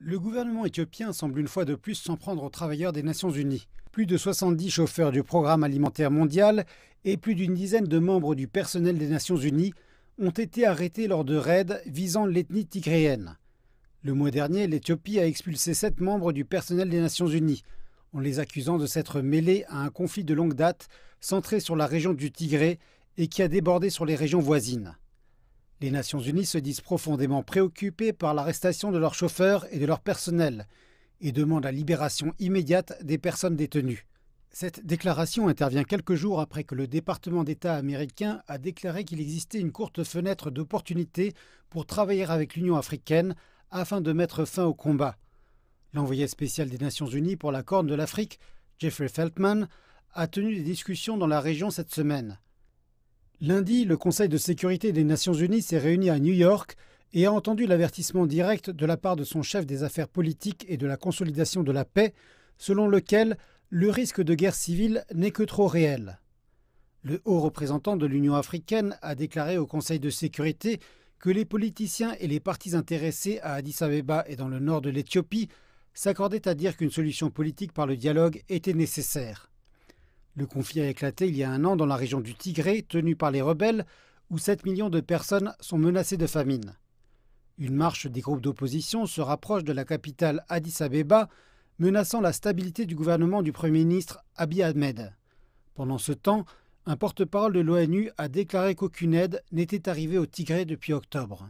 Le gouvernement éthiopien semble une fois de plus s'en prendre aux travailleurs des Nations Unies. Plus de 70 chauffeurs du Programme alimentaire mondial et plus d'une dizaine de membres du personnel des Nations Unies ont été arrêtés lors de raids visant l'ethnie tigréenne. Le mois dernier, l'Éthiopie a expulsé sept membres du personnel des Nations Unies, en les accusant de s'être mêlés à un conflit de longue date centré sur la région du Tigré et qui a débordé sur les régions voisines. Les Nations Unies se disent profondément préoccupées par l'arrestation de leurs chauffeurs et de leur personnel et demandent la libération immédiate des personnes détenues. Cette déclaration intervient quelques jours après que le département d'État américain a déclaré qu'il existait une courte fenêtre d'opportunité pour travailler avec l'Union africaine afin de mettre fin au combat. L'envoyé spécial des Nations Unies pour la Corne de l'Afrique, Jeffrey Feltman, a tenu des discussions dans la région cette semaine. Lundi, le Conseil de sécurité des Nations Unies s'est réuni à New York et a entendu l'avertissement direct de la part de son chef des affaires politiques et de la consolidation de la paix, selon lequel le risque de guerre civile n'est que trop réel. Le haut représentant de l'Union africaine a déclaré au Conseil de sécurité que les politiciens et les partis intéressés à Addis Abeba et dans le nord de l'Éthiopie s'accordaient à dire qu'une solution politique par le dialogue était nécessaire. Le conflit a éclaté il y a un an dans la région du Tigré, tenue par les rebelles, où 7 millions de personnes sont menacées de famine. Une marche des groupes d'opposition se rapproche de la capitale Addis Abeba, menaçant la stabilité du gouvernement du Premier ministre Abiy Ahmed. Pendant ce temps, un porte-parole de l'ONU a déclaré qu'aucune aide n'était arrivée au Tigré depuis octobre.